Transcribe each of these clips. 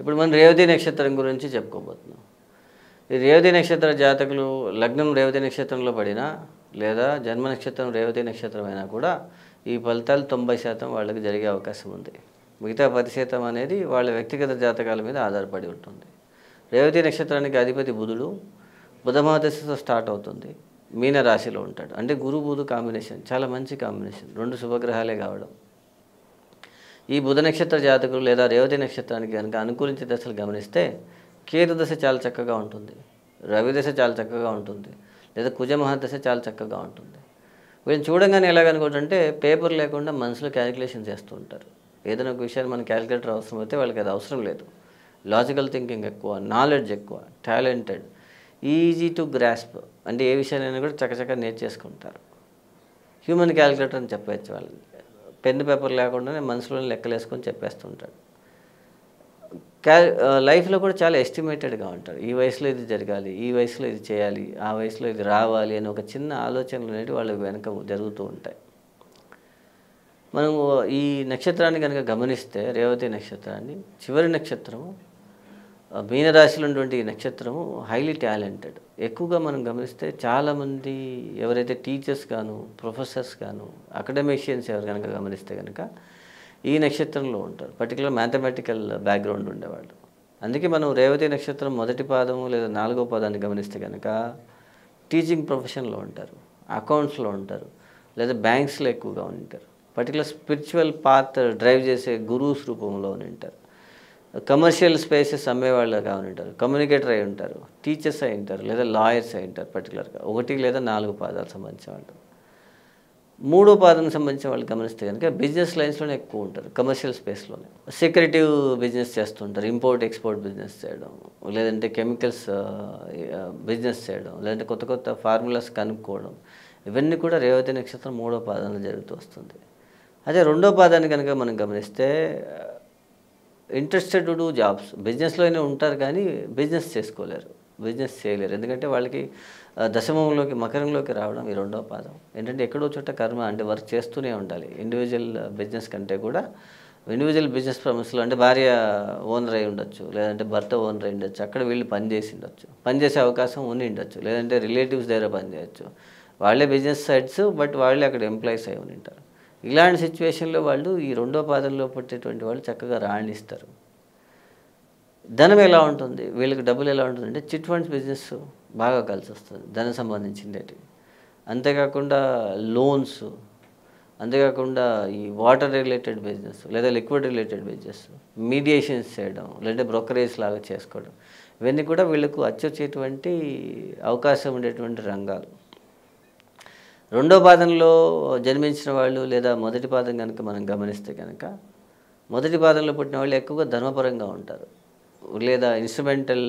ఇప్పుడు మనం రేవతి నక్షత్రం గురించి చెప్పుకోబోతున్నాం ఈ రేవతి నక్షత్ర జాతకులు లగ్నం రేవతి నక్షత్రంలో పడినా లేదా జన్మ నక్షత్రం రేవతి నక్షత్రం అయినా కూడా ఈ ఫలితాలు తొంభై శాతం వాళ్ళకి జరిగే అవకాశం ఉంది మిగతా పది శాతం అనేది వాళ్ళ వ్యక్తిగత జాతకాల మీద ఆధారపడి ఉంటుంది రేవతి నక్షత్రానికి అధిపతి బుధుడు బుధమాదశతో స్టార్ట్ అవుతుంది మీన రాశిలో ఉంటాడు అంటే గురు బుధు కాంబినేషన్ చాలా మంచి కాంబినేషన్ రెండు శుభగ్రహాలే కావడం ఈ బుధ నక్షత్ర జాతకులు లేదా రేవతి నక్షత్రానికి కనుక అనుకూలించే దశలు గమనిస్తే కేతు దశ చాలా చక్కగా ఉంటుంది రవి దశ చాలా చక్కగా ఉంటుంది లేదా కుజ దశ చాలా చక్కగా ఉంటుంది వీళ్ళని చూడంగానే ఎలాగనుకుంటుంటే పేపర్ లేకుండా మనసులో క్యాలిక్యులేషన్ చేస్తూ ఉంటారు ఏదైనా ఒక విషయాన్ని మనం క్యాలిక్యులేటర్ అవసరం అయితే వాళ్ళకి అది అవసరం లేదు లాజికల్ థింకింగ్ ఎక్కువ నాలెడ్జ్ ఎక్కువ టాలెంటెడ్ ఈజీ టు గ్రాస్ప్ అంటే ఏ విషయాన్ని కూడా చక్కచక్క నేర్చేసుకుంటారు హ్యూమన్ క్యాలిక్యులేటర్ అని చెప్పవచ్చు వాళ్ళని పెన్ను పేపర్ లేకుండా నేను లెక్కలు లెక్కలేసుకొని చెప్పేస్తుంటాడు క్యా లైఫ్లో కూడా చాలా ఎస్టిమేటెడ్గా ఉంటారు ఈ వయసులో ఇది జరగాలి ఈ వయసులో ఇది చేయాలి ఆ వయసులో ఇది రావాలి అని ఒక చిన్న ఆలోచనలు అనేవి వాళ్ళకి వెనక జరుగుతూ ఉంటాయి మనము ఈ నక్షత్రాన్ని కనుక గమనిస్తే రేవతి నక్షత్రాన్ని చివరి నక్షత్రము మీనరాశిలో ఉన్నటువంటి నక్షత్రము హైలీ టాలెంటెడ్ ఎక్కువగా మనం గమనిస్తే చాలామంది ఎవరైతే టీచర్స్ గాను ప్రొఫెసర్స్ గాను అకాడమిషియన్స్ ఎవరు కనుక గమనిస్తే కనుక ఈ నక్షత్రంలో ఉంటారు పర్టికులర్ మ్యాథమెటికల్ బ్యాక్గ్రౌండ్ ఉండేవాళ్ళు అందుకే మనం రేవతి నక్షత్రం మొదటి పాదము లేదా నాలుగో పాదాన్ని గమనిస్తే కనుక టీచింగ్ ప్రొఫెషన్లో ఉంటారు అకౌంట్స్లో ఉంటారు లేదా బ్యాంక్స్లో ఎక్కువగా ఉంటారు పర్టికులర్ స్పిరిచువల్ పాత్ డ్రైవ్ చేసే గురూస్ రూపంలో ఉంటారు కమర్షియల్ స్పేసెస్ అమ్మేవాళ్ళు ఉంటారు కమ్యూనికేటర్ అయి ఉంటారు టీచర్స్ అయి ఉంటారు లేదా లాయర్స్ అయి ఉంటారు పర్టికులర్గా ఒకటి లేదా నాలుగు పాదాలు సంబంధించిన వాళ్ళు మూడో పాదం సంబంధించిన వాళ్ళు గమనిస్తే కనుక బిజినెస్ లైన్స్లోనే ఎక్కువ ఉంటారు కమర్షియల్ స్పేస్లోనే సెక్యూరిటివ్ బిజినెస్ చేస్తుంటారు ఇంపోర్ట్ ఎక్స్పోర్ట్ బిజినెస్ చేయడం లేదంటే కెమికల్స్ బిజినెస్ చేయడం లేదంటే కొత్త కొత్త ఫార్ములాస్ కనుక్కోవడం ఇవన్నీ కూడా రేవతి నక్షత్రం మూడో పాదంలో జరుగుతూ వస్తుంది అదే రెండో పాదాన్ని కనుక మనం గమనిస్తే ఇంట్రెస్టెడ్ టు డూ జాబ్స్ బిజినెస్లోనే ఉంటారు కానీ బిజినెస్ చేసుకోలేరు బిజినెస్ చేయలేరు ఎందుకంటే వాళ్ళకి దశమంలోకి మకరంలోకి రావడం ఈ రెండో పాదం ఏంటంటే ఎక్కడో చోట కర్మ అంటే వర్క్ చేస్తూనే ఉండాలి ఇండివిజువల్ బిజినెస్ కంటే కూడా ఇండివిజువల్ బిజినెస్ ప్రమస్లో అంటే భార్య ఓనర్ అయి ఉండొచ్చు లేదంటే భర్త ఓనర్ అయి ఉండొచ్చు అక్కడ వీళ్ళు పనిచేసి ఉండొచ్చు పనిచేసే అవకాశం ఉండి ఉండొచ్చు లేదంటే రిలేటివ్స్ దగ్గర పని చేయొచ్చు వాళ్ళే బిజినెస్ సైడ్స్ బట్ వాళ్ళే అక్కడ ఎంప్లాయీస్ అయి ఉంటారు ఇలాంటి సిచ్యువేషన్లో వాళ్ళు ఈ రెండో పాదంలో పుట్టేటువంటి వాళ్ళు చక్కగా రాణిస్తారు ధనం ఎలా ఉంటుంది వీళ్ళకి డబ్బులు ఎలా ఉంటుంది అంటే చిట్ ఫండ్స్ బిజినెస్ బాగా కలిసి వస్తుంది ధనం సంబంధించినవి అంతేకాకుండా లోన్స్ అంతేకాకుండా ఈ వాటర్ రిలేటెడ్ బిజినెస్ లేదా లిక్విడ్ రిలేటెడ్ బిజినెస్ మీడియేషన్స్ చేయడం లేదా బ్రోకరేజ్ లాగా చేసుకోవడం ఇవన్నీ కూడా వీళ్ళకు అచ్చొచ్చేటువంటి అవకాశం ఉండేటువంటి రంగాలు రెండో పాదంలో జన్మించిన వాళ్ళు లేదా మొదటి పాదం కనుక మనం గమనిస్తే కనుక మొదటి పాదంలో పుట్టిన వాళ్ళు ఎక్కువగా ధర్మపరంగా ఉంటారు లేదా ఇన్స్ట్రుమెంటల్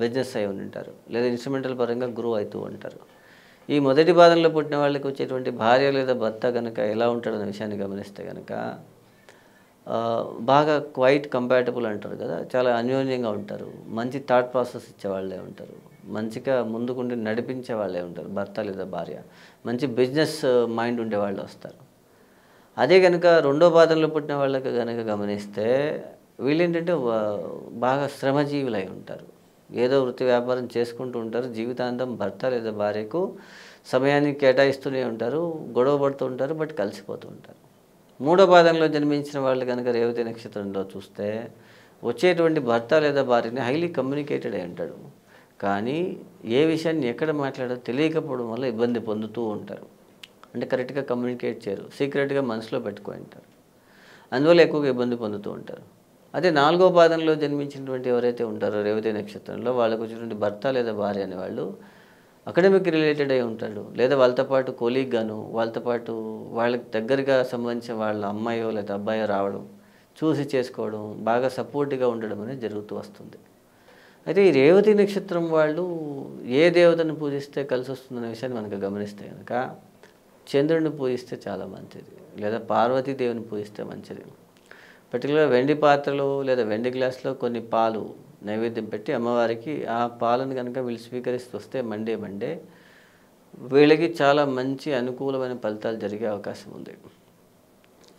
బిజినెస్ అయి ఉంటారు లేదా ఇన్స్ట్రుమెంటల్ పరంగా గ్రో అవుతూ ఉంటారు ఈ మొదటి పాదంలో పుట్టిన వాళ్ళకి వచ్చేటువంటి భార్య లేదా భర్త కనుక ఎలా ఉంటాడనే విషయాన్ని గమనిస్తే కనుక బాగా క్వైట్ కంపాటబుల్ అంటారు కదా చాలా అన్యోన్యంగా ఉంటారు మంచి థాట్ ప్రాసెస్ ఇచ్చేవాళ్ళే ఉంటారు మంచిగా ముందుకుండి నడిపించే వాళ్ళే ఉంటారు భర్త లేదా భార్య మంచి బిజినెస్ మైండ్ ఉండే వాళ్ళు వస్తారు అదే కనుక రెండో పాదంలో పుట్టిన వాళ్ళకి కనుక గమనిస్తే వీళ్ళేంటంటే బాగా శ్రమజీవులై ఉంటారు ఏదో వృత్తి వ్యాపారం చేసుకుంటూ ఉంటారు జీవితాంతం భర్త లేదా భార్యకు సమయాన్ని కేటాయిస్తూనే ఉంటారు గొడవ పడుతూ ఉంటారు బట్ కలిసిపోతూ ఉంటారు మూడో పాదంలో జన్మించిన వాళ్ళు కనుక రేవతి నక్షత్రంలో చూస్తే వచ్చేటువంటి భర్త లేదా భార్యని హైలీ కమ్యూనికేటెడ్ అయి ఉంటాడు కానీ ఏ విషయాన్ని ఎక్కడ మాట్లాడో తెలియకపోవడం వల్ల ఇబ్బంది పొందుతూ ఉంటారు అంటే కరెక్ట్గా కమ్యూనికేట్ చేయరు సీక్రెట్గా మనసులో ఉంటారు అందువల్ల ఎక్కువగా ఇబ్బంది పొందుతూ ఉంటారు అదే నాలుగో పాదంలో జన్మించినటువంటి ఎవరైతే ఉంటారో రేవతి నక్షత్రంలో వాళ్ళకు వచ్చినటువంటి భర్త లేదా భార్య అనే వాళ్ళు అకాడమిక్ రిలేటెడ్ అయి ఉంటాడు లేదా వాళ్ళతో పాటు గాను వాళ్ళతో పాటు వాళ్ళకి దగ్గరగా సంబంధించిన వాళ్ళ అమ్మాయో లేదా అబ్బాయో రావడం చూసి చేసుకోవడం బాగా సపోర్ట్గా ఉండడం అనేది జరుగుతూ వస్తుంది అయితే ఈ రేవతి నక్షత్రం వాళ్ళు ఏ దేవతను పూజిస్తే కలిసి వస్తుందనే విషయాన్ని మనకు గమనిస్తే కనుక చంద్రుడిని పూజిస్తే చాలా మంచిది లేదా పార్వతీదేవిని పూజిస్తే మంచిది పర్టికులర్గా వెండి పాత్రలు లేదా వెండి గ్లాసులో కొన్ని పాలు నైవేద్యం పెట్టి అమ్మవారికి ఆ పాలను కనుక వీళ్ళు స్వీకరిస్తూ వస్తే మండే మండే వీళ్ళకి చాలా మంచి అనుకూలమైన ఫలితాలు జరిగే అవకాశం ఉంది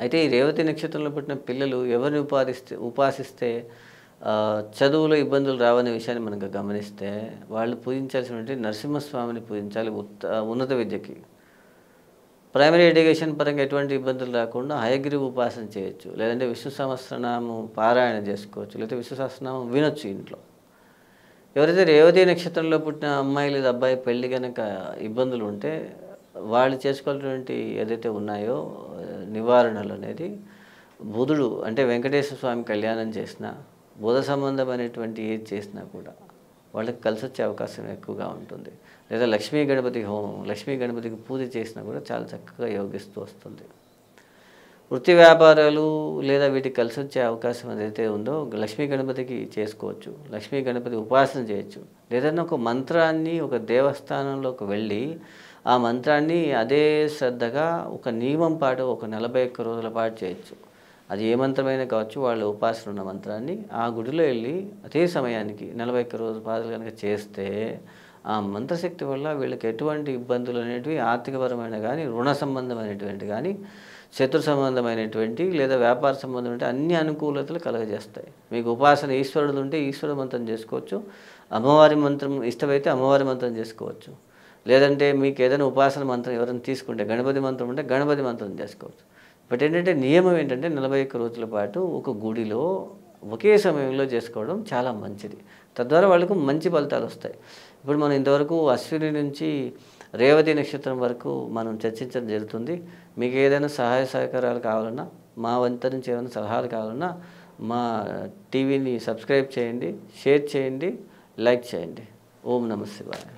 అయితే ఈ రేవతి నక్షత్రంలో పుట్టిన పిల్లలు ఎవరిని ఉపాధిస్తే ఉపాసిస్తే చదువులో ఇబ్బందులు రావనే విషయాన్ని మనకు గమనిస్తే వాళ్ళు పూజించాల్సినటువంటి నరసింహస్వామిని పూజించాలి ఉత్త ఉన్నత విద్యకి ప్రైమరీ ఎడ్యుకేషన్ పరంగా ఎటువంటి ఇబ్బందులు రాకుండా హయగిరి ఉపాసన చేయొచ్చు లేదంటే విష్ణు సహస్రనామం పారాయణ చేసుకోవచ్చు లేకపోతే విష్ణు సహస్రనామం వినొచ్చు ఇంట్లో ఎవరైతే రేవతి నక్షత్రంలో పుట్టిన అమ్మాయి లేదా అబ్బాయి పెళ్ళి కనుక ఇబ్బందులు ఉంటే వాళ్ళు చేసుకోవాల్సినటువంటి ఏదైతే ఉన్నాయో నివారణలు అనేది బుధుడు అంటే వెంకటేశ్వర స్వామి కళ్యాణం చేసిన బోధ సంబంధం అనేటువంటి ఏది చేసినా కూడా వాళ్ళకి కలిసి వచ్చే అవకాశం ఎక్కువగా ఉంటుంది లేదా లక్ష్మీ గణపతి హోమం లక్ష్మీ గణపతికి పూజ చేసినా కూడా చాలా చక్కగా యోగిస్తూ వస్తుంది వృత్తి వ్యాపారాలు లేదా వీటికి కలిసి వచ్చే అవకాశం ఏదైతే ఉందో లక్ష్మీ గణపతికి చేసుకోవచ్చు లక్ష్మీ గణపతి ఉపాసన చేయొచ్చు లేదన్నా ఒక మంత్రాన్ని ఒక దేవస్థానంలోకి వెళ్ళి ఆ మంత్రాన్ని అదే శ్రద్ధగా ఒక నియమం పాటు ఒక నలభై ఒక్క రోజుల పాటు చేయొచ్చు అది ఏ మంత్రమైనా కావచ్చు వాళ్ళ ఉపాసన ఉన్న మంత్రాన్ని ఆ గుడిలో వెళ్ళి అదే సమయానికి నలభై ఒక్క రోజు పాదలు కనుక చేస్తే ఆ మంత్రశక్తి వల్ల వీళ్ళకి ఎటువంటి ఇబ్బందులు అనేటివి ఆర్థికపరమైన కానీ రుణ సంబంధమైనటువంటి కానీ శత్రు సంబంధమైనటువంటి లేదా వ్యాపార సంబంధమైనటువంటి అన్ని అనుకూలతలు కలగజేస్తాయి మీకు ఉపాసన ఈశ్వరుడు ఉంటే ఈశ్వరుడు మంత్రం చేసుకోవచ్చు అమ్మవారి మంత్రం ఇష్టమైతే అమ్మవారి మంత్రం చేసుకోవచ్చు లేదంటే మీకు ఏదైనా ఉపాసన మంత్రం ఎవరైనా తీసుకుంటే గణపతి మంత్రం ఉంటే గణపతి మంత్రం చేసుకోవచ్చు బట్ ఏంటంటే నియమం ఏంటంటే నలభై ఒక్క రోజుల పాటు ఒక గుడిలో ఒకే సమయంలో చేసుకోవడం చాలా మంచిది తద్వారా వాళ్ళకు మంచి ఫలితాలు వస్తాయి ఇప్పుడు మనం ఇంతవరకు అశ్విని నుంచి రేవతి నక్షత్రం వరకు మనం చర్చించడం జరుగుతుంది మీకు ఏదైనా సహాయ సహకారాలు కావాలన్నా మా వంత నుంచి ఏమైనా సలహాలు కావాలన్నా మా టీవీని సబ్స్క్రైబ్ చేయండి షేర్ చేయండి లైక్ చేయండి ఓం నమస్తే బాగా